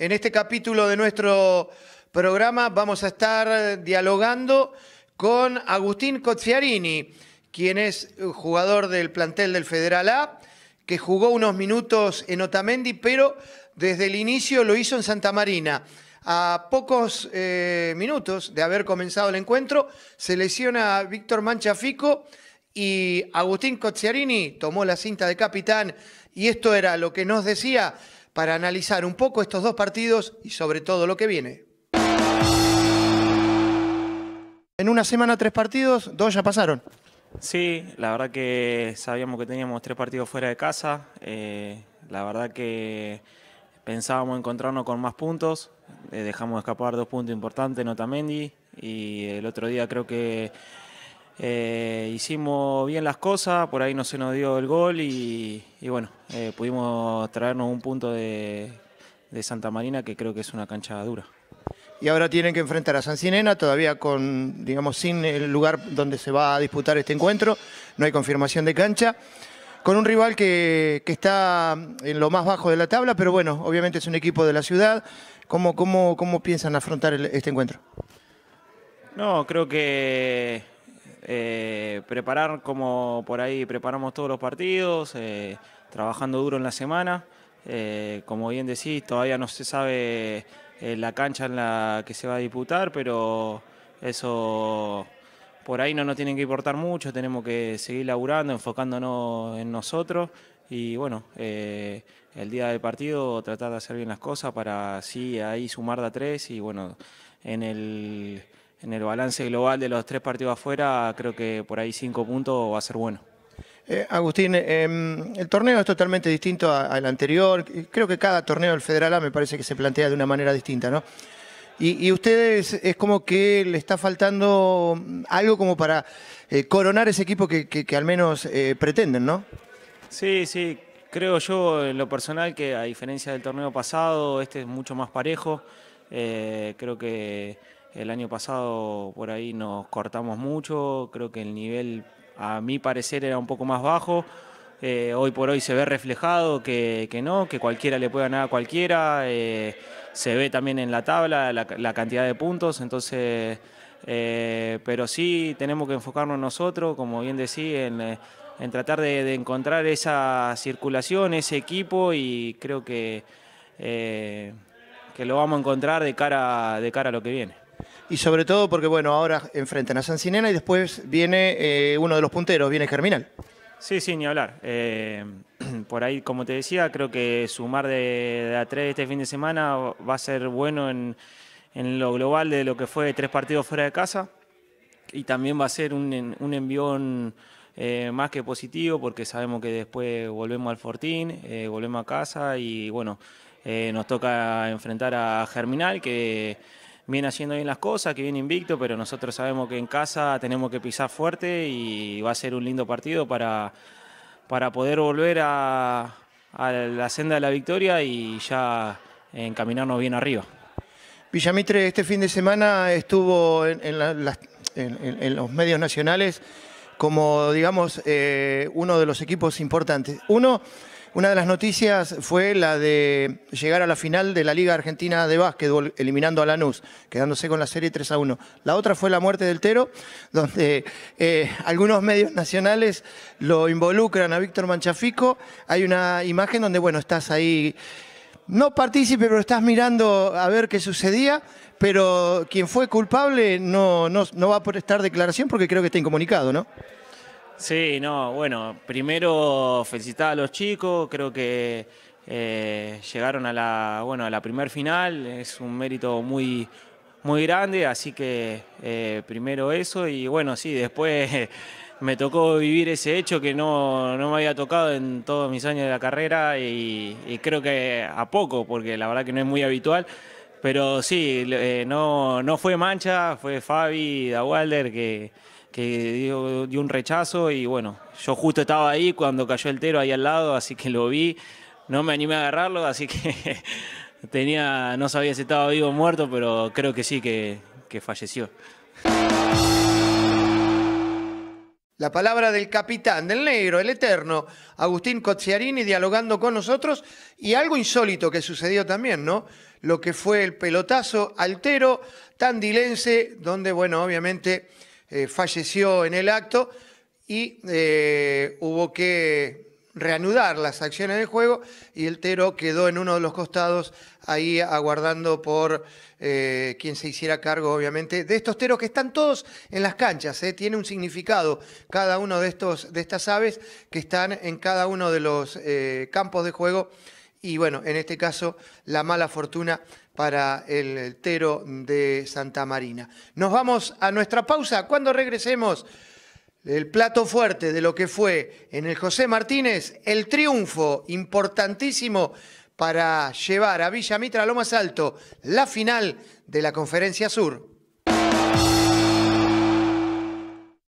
En este capítulo de nuestro programa vamos a estar dialogando con Agustín Cozziarini, quien es jugador del plantel del Federal A, que jugó unos minutos en Otamendi, pero desde el inicio lo hizo en Santa Marina. A pocos eh, minutos de haber comenzado el encuentro, se lesiona Víctor Manchafico y Agustín Cozziarini tomó la cinta de capitán y esto era lo que nos decía para analizar un poco estos dos partidos y sobre todo lo que viene. En una semana tres partidos, dos ya pasaron. Sí, la verdad que sabíamos que teníamos tres partidos fuera de casa. Eh, la verdad que pensábamos encontrarnos con más puntos. Eh, dejamos escapar dos puntos importantes, nota Mendy. Y el otro día creo que eh, hicimos bien las cosas, por ahí no se nos dio el gol y, bueno, eh, pudimos traernos un punto de, Santa Marina que creo que es una cancha dura. Y ahora tienen que enfrentar a San todavía con, digamos, sin el lugar donde se va a disputar este encuentro, no hay confirmación de cancha, con un rival que, está en lo más bajo de la tabla, pero bueno, obviamente es un equipo de la ciudad. ¿Cómo, cómo, cómo piensan afrontar este encuentro? No, creo que eh, preparar como por ahí preparamos todos los partidos, eh, trabajando duro en la semana. Eh, como bien decís, todavía no se sabe la cancha en la que se va a disputar, pero eso por ahí no nos tiene que importar mucho, tenemos que seguir laburando, enfocándonos en nosotros y bueno, el día del partido tratar de hacer bien las cosas para así ahí sumar de a tres y bueno, en el, en el balance global de los tres partidos afuera, creo que por ahí cinco puntos va a ser bueno. Eh, Agustín, eh, em, el torneo es totalmente distinto al anterior. Creo que cada torneo del Federal A me parece que se plantea de una manera distinta, ¿no? Y, y ustedes es como que le está faltando algo como para eh, coronar ese equipo que al menos pretenden, ¿no? Sí, sí. Creo yo, en lo personal, que a diferencia del torneo pasado, este es mucho más parejo. creo que el año pasado por ahí nos cortamos mucho, creo que el nivel a mi parecer era un poco más bajo. Eh, hoy por hoy se ve reflejado que, no, que cualquiera le puede ganar a cualquiera. Eh, se ve también en la tabla la, cantidad de puntos, entonces, eh, pero sí tenemos que enfocarnos nosotros, como bien decía, en, tratar de, encontrar esa circulación, ese equipo y creo que, que lo vamos a encontrar de cara, de cara a lo que viene y sobre todo porque, bueno, ahora enfrentan a San y después viene eh, uno de los punteros, viene Germinal. Sí, sí, ni hablar. Eh, por ahí, como te decía, creo que sumar de, a tres este fin de semana va a ser bueno en, lo global de lo que fue tres partidos fuera de casa y también va a ser un, envión eh, más que positivo porque sabemos que después volvemos al Fortín, volvemos a casa y bueno, nos toca enfrentar a Germinal que viene haciendo bien las cosas, que viene invicto, pero nosotros sabemos que en casa tenemos que pisar fuerte y va a ser un lindo partido para, para poder volver a, la senda de la victoria y ya encaminarnos bien arriba. Villamitre, este fin de semana estuvo en, los medios nacionales como, digamos, eh, uno de los equipos importantes. Uno, una de las noticias fue la de llegar a la final de la Liga Argentina de Básquetbol, eliminando a Lanús, quedándose con la serie 3 a 1. La otra fue la muerte del Tero, donde eh, algunos medios nacionales lo involucran a Víctor Manchafico. Hay una imagen donde, bueno, estás ahí, no partícipe, pero estás mirando a ver qué sucedía, pero quien fue culpable no, no va a prestar declaración porque creo que está incomunicado, ¿no? Sí, no, bueno, primero felicitar a los chicos, creo que eh, llegaron a la, bueno, a la primer final, es un mérito muy, muy grande, así que eh, primero eso y bueno, sí, después me tocó vivir ese hecho que no, me había tocado en todos mis años de la carrera y, creo que a poco, porque la verdad que no es muy habitual. Pero sí, eh, no, no fue Mancha, fue Fabi Dawalder que que dio, un rechazo y bueno, yo justo estaba ahí cuando cayó el tero ahí al lado, así que lo vi, no me animé a agarrarlo, así que tenía, no sabía si estaba vivo o muerto, pero creo que sí, que, que falleció. La palabra del capitán, del negro, el eterno, Agustín Cozziarini, dialogando con nosotros y algo insólito que sucedió también, ¿no? Lo que fue el pelotazo altero tandilense, donde, bueno, obviamente eh, falleció en el acto y eh, hubo que reanudar las acciones de juego y el Tero quedó en uno de los costados ahí aguardando por eh, quien se hiciera cargo, obviamente, de estos teros que están todos en las canchas. Tiene un significado cada uno de, estos, de estas aves que están en cada uno de los campos de juego y bueno, en este caso la mala fortuna para el Tero de Santa Marina. Nos vamos a nuestra pausa. Cuando regresemos, el plato fuerte de lo que fue en el José Martínez, el triunfo importantísimo para llevar a Villa Mitra a lo más alto la final de la Conferencia Sur.